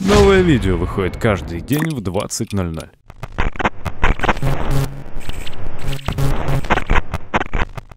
Новое видео выходит каждый день в 20.00.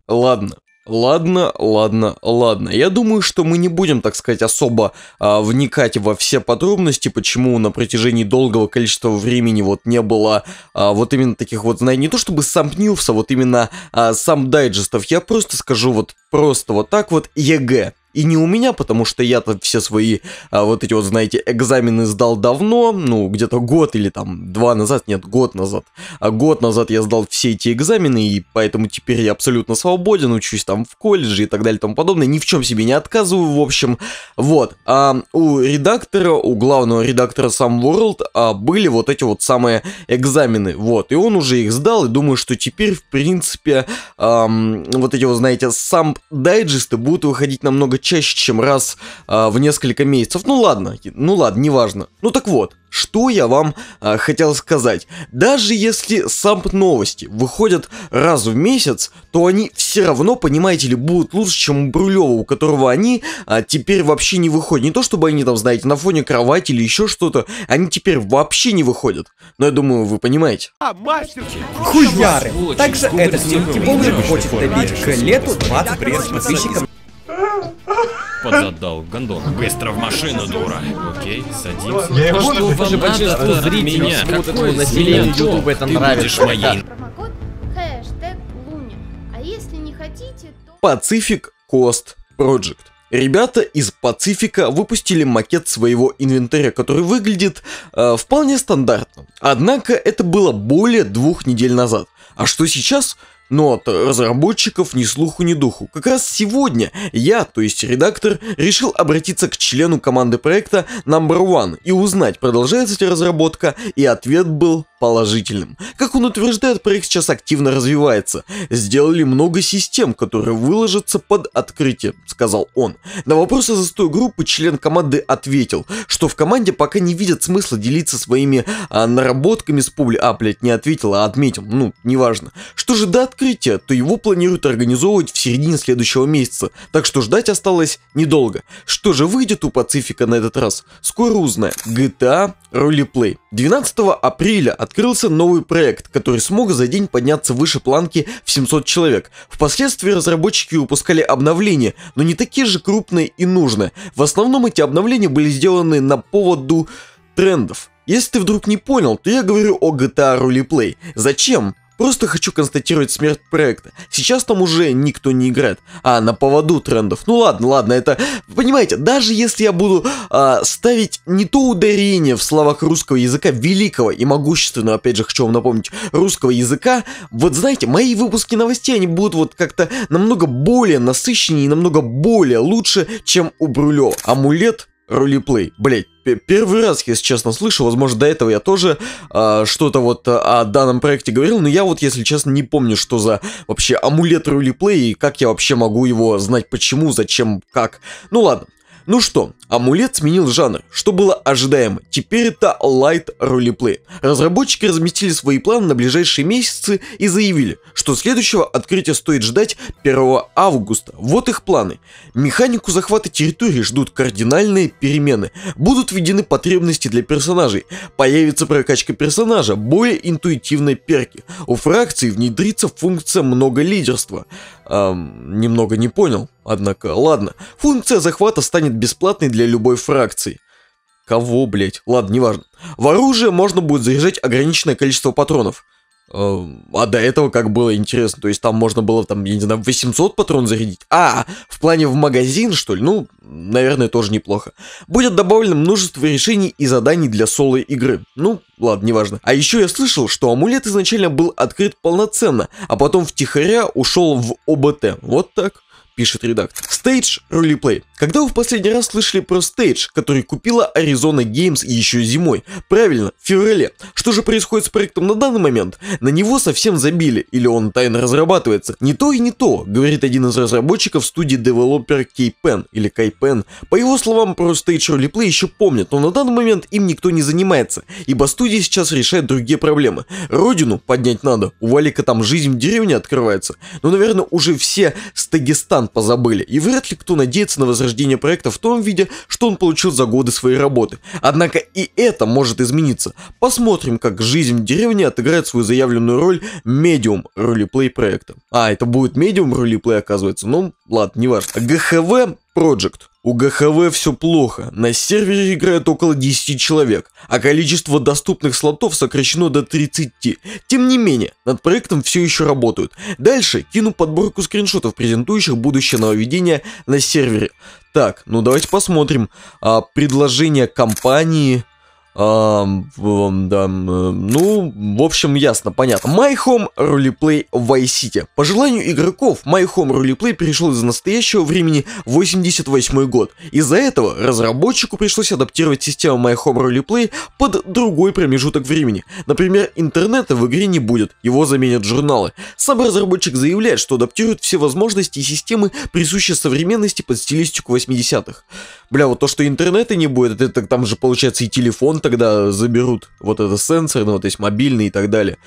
Ладно. Ладно, ладно, ладно. Я думаю, что мы не будем, так сказать, особо а, вникать во все подробности, почему на протяжении долгого количества времени вот не было а, вот именно таких вот, знаете, не то чтобы сам ньюса, вот именно а, сам дайджестов. Я просто скажу вот просто вот так вот ЕГЭ. И не у меня, потому что я-то все свои а, вот эти вот, знаете, экзамены сдал давно, ну, где-то год или там два назад, нет, год назад. А год назад я сдал все эти экзамены, и поэтому теперь я абсолютно свободен, учусь там в колледже и так далее и тому подобное, ни в чем себе не отказываю, в общем. Вот, а у редактора, у главного редактора сам World а, были вот эти вот самые экзамены, вот, и он уже их сдал, и думаю, что теперь, в принципе, эм, вот эти вот, знаете, сам дайджесты будут выходить намного чаще, чем раз а, в несколько месяцев. Ну ладно, ну ладно, неважно. Ну так вот, что я вам а, хотел сказать. Даже если самп новости выходят раз в месяц, то они все равно, понимаете ли, будут лучше, чем у Брулева, у которого они а, теперь вообще не выходят. Не то, чтобы они там, знаете, на фоне кровати или еще что-то, они теперь вообще не выходят. Но я думаю, вы понимаете. А, мастерчик! Хуяры! Также этот снимки бомжик хочет добить к лету 20 пресс подписчикам пододал. Гондон. Быстро в машину, дура. Окей, садимся. Я его что вам надо от меня? Какое население Ютуба это нравится? А не хотите, то. Pacific Coast Project. Ребята из Пацифика выпустили макет своего инвентаря, который выглядит э, вполне стандартно. Однако это было более двух недель назад. А что сейчас? но от разработчиков ни слуху, ни духу. Как раз сегодня я, то есть редактор, решил обратиться к члену команды проекта Number One и узнать, продолжается ли разработка, и ответ был положительным. Как он утверждает, проект сейчас активно развивается. Сделали много систем, которые выложатся под открытие, сказал он. На вопросы застой группы член команды ответил, что в команде пока не видят смысла делиться своими а, наработками с публи... А, блядь, не ответил, а отметил, ну, неважно. Что же до открытия, то его планируют организовывать в середине следующего месяца, так что ждать осталось недолго. Что же выйдет у Пацифика на этот раз? Скоро узнаем. GTA Roleplay. 12 апреля от открылся новый проект, который смог за день подняться выше планки в 700 человек. Впоследствии разработчики выпускали обновления, но не такие же крупные и нужные. В основном эти обновления были сделаны на поводу трендов. Если ты вдруг не понял, то я говорю о GTA Roleplay. Зачем? Просто хочу констатировать смерть проекта. Сейчас там уже никто не играет, а на поводу трендов. Ну ладно, ладно, это... Понимаете, даже если я буду а, ставить не то ударение в словах русского языка, великого и могущественного, опять же, хочу вам напомнить, русского языка, вот знаете, мои выпуски новостей, они будут вот как-то намного более насыщеннее и намного более лучше, чем у Брулева. Амулет Рулиплей, Блять, первый раз, если честно, слышу. Возможно, до этого я тоже э, что-то вот а, о данном проекте говорил, но я вот, если честно, не помню, что за вообще амулет Рулиплей и как я вообще могу его знать, почему, зачем, как. Ну ладно. Ну что, амулет сменил жанр, что было ожидаемо. Теперь это Light Roleplay. Разработчики разместили свои планы на ближайшие месяцы и заявили, что следующего открытия стоит ждать 1 августа. Вот их планы. Механику захвата территории ждут кардинальные перемены. Будут введены потребности для персонажей. Появится прокачка персонажа, более интуитивные перки. У фракции внедрится функция много лидерства. Эм, немного не понял. Однако, ладно, функция захвата станет бесплатной для любой фракции. Кого, блять? Ладно, неважно. В оружие можно будет заряжать ограниченное количество патронов. Эм, а до этого как было интересно, то есть там можно было, там, я не знаю, 800 патрон зарядить. А, в плане в магазин, что ли? Ну, наверное, тоже неплохо. Будет добавлено множество решений и заданий для соло игры. Ну, ладно, неважно. А еще я слышал, что амулет изначально был открыт полноценно, а потом втихаря ушел в ОБТ. Вот так пишет редактор. Stage Roleplay. Когда вы в последний раз слышали про стейдж, который купила Arizona Games еще зимой? Правильно, в феврале. Что же происходит с проектом на данный момент? На него совсем забили, или он тайно разрабатывается? Не то и не то, говорит один из разработчиков студии Developer K-Pen, или K-Pen. По его словам, про стейдж ролеплей еще помнят, но на данный момент им никто не занимается, ибо студия сейчас решает другие проблемы. Родину поднять надо, у Валика там жизнь в деревне открывается. Но, наверное, уже все Стагестан позабыли, и вряд ли кто надеется на возрождение рождения проекта в том виде, что он получил за годы своей работы. Однако и это может измениться. Посмотрим, как жизнь в деревне отыграет свою заявленную роль медиум ролеплей проекта. А, это будет медиум ролеплей, оказывается. Ну, ладно, не важно. ГХВ Project. У ГХВ все плохо, на сервере играет около 10 человек, а количество доступных слотов сокращено до 30. Тем не менее, над проектом все еще работают. Дальше кину подборку скриншотов, презентующих будущее нововведение на сервере. Так, ну давайте посмотрим. А, предложение компании а, да, э, ну, в общем, ясно, понятно. My Home Roleplay Vice City. По желанию игроков, My Home Roleplay перешел из настоящего времени в 88 год. Из-за этого разработчику пришлось адаптировать систему My Home Roleplay под другой промежуток времени. Например, интернета в игре не будет, его заменят журналы. Сам разработчик заявляет, что адаптирует все возможности и системы, присущие современности под стилистику 80-х. Бля, вот то, что интернета не будет, это там же, получается, и телефон тогда заберут. Вот это сенсорный, ну, вот есть мобильный и так далее.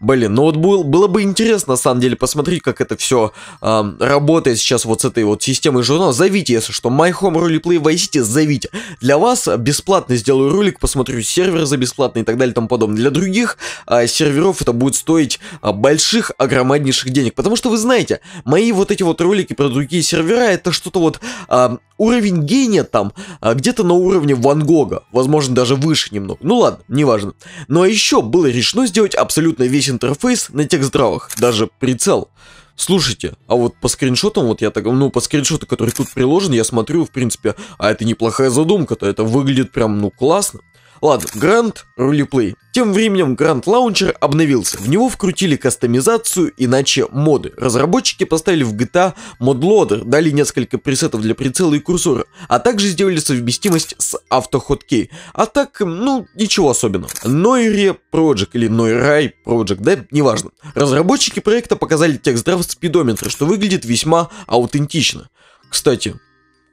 Блин, ну вот был, было бы интересно, на самом деле, посмотреть, как это все э, работает сейчас вот с этой вот системой журнала. Зовите, если что, My Home Role Play Vice зовите. Для вас бесплатно сделаю ролик, посмотрю сервер за бесплатно и так далее и тому подобное. Для других э, серверов это будет стоить э, больших, огромнейших денег. Потому что вы знаете, мои вот эти вот ролики про другие сервера, это что-то вот э, уровень гения там э, где-то на уровне Ван Гога. Возможно, даже выше немного. Ну ладно, неважно. Ну а еще было решено сделать абсолютно весь интерфейс на тех здравых, даже прицел. Слушайте, а вот по скриншотам, вот я так, ну, по скриншоту, который тут приложен, я смотрю, в принципе, а это неплохая задумка-то, это выглядит прям, ну, классно. Ладно, Грант Ролеплей. Тем временем Грант Launcher обновился. В него вкрутили кастомизацию, иначе моды. Разработчики поставили в GTA мод лодер, дали несколько пресетов для прицела и курсора, а также сделали совместимость с AutoHotkey. А так, ну, ничего особенного. Noire Project или Noirai Project, да, неважно. Разработчики проекта показали текст-драфт спидометра, что выглядит весьма аутентично. Кстати,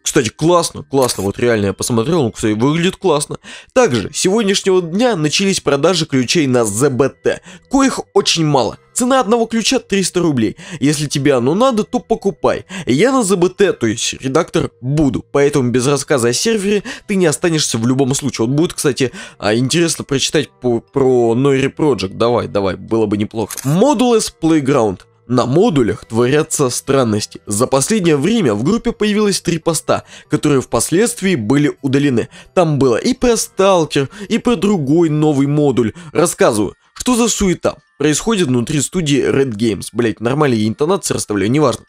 кстати, классно, классно, вот реально я посмотрел, он, кстати, выглядит классно. Также, с сегодняшнего дня начались продажи ключей на ЗБТ, коих очень мало. Цена одного ключа 300 рублей. Если тебе оно надо, то покупай. Я на ZBT, то есть редактор, буду. Поэтому без рассказа о сервере ты не останешься в любом случае. Вот будет, кстати, а, интересно прочитать по, про Noiri Project. Давай, давай, было бы неплохо. Modules Playground. На модулях творятся странности. За последнее время в группе появилось три поста, которые впоследствии были удалены. Там было и про сталкер, и про другой новый модуль. Рассказываю, что за суета происходит внутри студии Red Games. Блять, нормальные я интонации расставляю, неважно.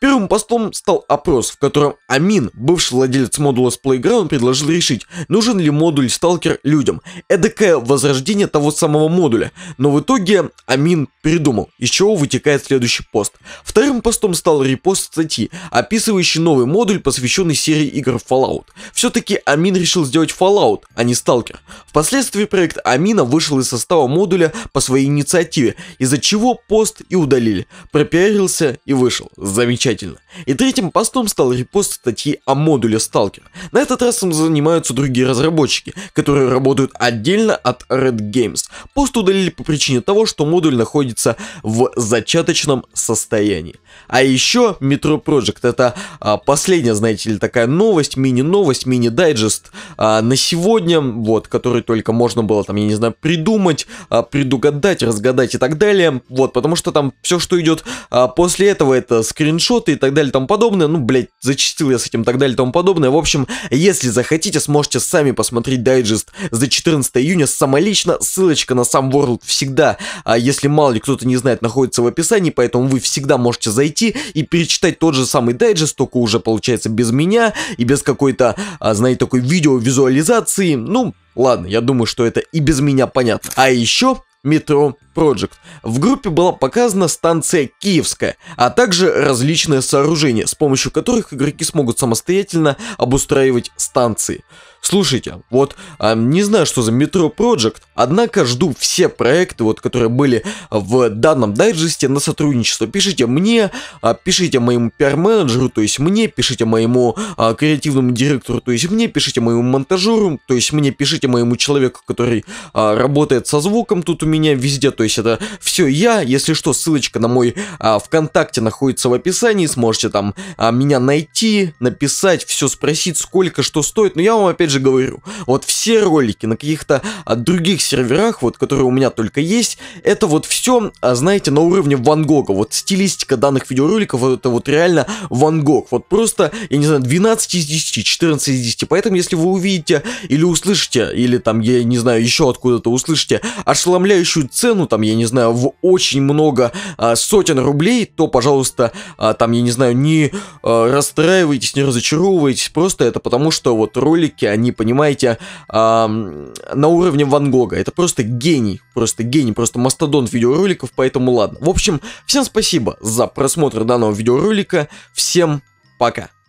Первым постом стал опрос, в котором Амин, бывший владелец модула с Playground, предложил решить, нужен ли модуль Stalker людям. Эдакое возрождение того самого модуля. Но в итоге Амин передумал, из чего вытекает следующий пост. Вторым постом стал репост статьи, описывающий новый модуль, посвященный серии игр Fallout. Все-таки Амин решил сделать Fallout, а не Stalker. Впоследствии проект Амина вышел из состава модуля по своей инициативе негативе, из-за чего пост и удалили. Пропиарился и вышел. Замечательно. И третьим постом стал репост статьи о модуле Stalker. На этот раз им занимаются другие разработчики, которые работают отдельно от Red Games. Пост удалили по причине того, что модуль находится в зачаточном состоянии. А еще Metro Project это а, последняя, знаете ли, такая новость, мини-новость, мини-дайджест а, на сегодня, вот, который только можно было там, я не знаю, придумать, а, предугадать, разгадать обладать и так далее. Вот, потому что там все, что идет а, после этого, это скриншоты и так далее и тому подобное. Ну, блять, зачистил я с этим и так далее и тому подобное. В общем, если захотите, сможете сами посмотреть дайджест за 14 июня самолично. Ссылочка на сам World всегда, а, если мало ли кто-то не знает, находится в описании, поэтому вы всегда можете зайти и перечитать тот же самый дайджест, только уже получается без меня и без какой-то, а, знаете, такой видеовизуализации. Ну, Ладно, я думаю, что это и без меня понятно. А еще Метро Project. В группе была показана станция Киевская, а также различные сооружения, с помощью которых игроки смогут самостоятельно обустраивать станции. Слушайте, вот э, не знаю, что за Metro Project, однако жду все проекты, вот, которые были в данном дайджесте на сотрудничество. Пишите мне, э, пишите моему пиар-менеджеру, то есть мне, пишите моему э, креативному директору, то есть мне, пишите моему монтажеру, то есть мне, пишите моему человеку, который э, работает со звуком тут у меня везде, то есть это все я. Если что, ссылочка на мой э, ВКонтакте находится в описании, сможете там э, меня найти, написать, все спросить, сколько что стоит. Но я вам опять же говорю, вот все ролики на каких-то а, других серверах, вот, которые у меня только есть, это вот все, а, знаете, на уровне Ван Гога. Вот стилистика данных видеороликов, это вот реально Ван Гог. Вот просто, я не знаю, 12 из 10, 14 из 10. Поэтому, если вы увидите или услышите, или там, я не знаю, еще откуда-то услышите ошеломляющую цену, там, я не знаю, в очень много а, сотен рублей, то, пожалуйста, а, там, я не знаю, не а, расстраивайтесь, не разочаровывайтесь. Просто это потому, что вот ролики, они они, понимаете, а, на уровне Ван Гога. Это просто гений, просто гений, просто мастодонт видеороликов, поэтому ладно. В общем, всем спасибо за просмотр данного видеоролика, всем пока.